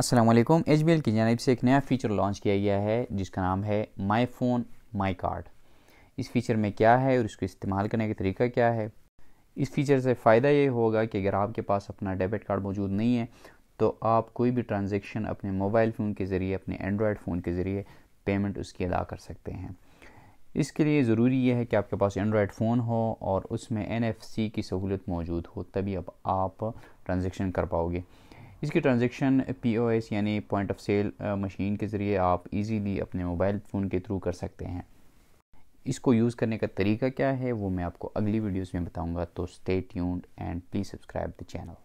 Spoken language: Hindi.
असलम एच बी एल की जानब से एक नया फ़ीचर लॉन्च किया गया है जिसका नाम है माई फ़ोन माई कार्ड इस फीचर में क्या है और इसको इस्तेमाल करने का तरीका क्या है इस फीचर से फ़ायदा ये होगा कि अगर आपके पास अपना डेबिट कार्ड मौजूद नहीं है तो आप कोई भी ट्रांजेक्शन अपने मोबाइल फ़ोन के ज़रिए अपने एंड्रॉयड फ़ोन के ज़रिए पेमेंट उसकी अदा कर सकते हैं इसके लिए ज़रूरी यह है कि आपके पास एंड्रॉयड फ़ोन हो और उसमें एन की सहूलत मौजूद हो तभी अब आप ट्रांजेक्शन कर पाओगे इसकी ट्रांजेक्शन पी ओ एस यानी पॉइंट ऑफ सेल मशीन के ज़रिए आप इजीली अपने मोबाइल फ़ोन के थ्रू कर सकते हैं इसको यूज़ करने का तरीका क्या है वो मैं आपको अगली वीडियोस में बताऊंगा तो stay tuned and please subscribe the channel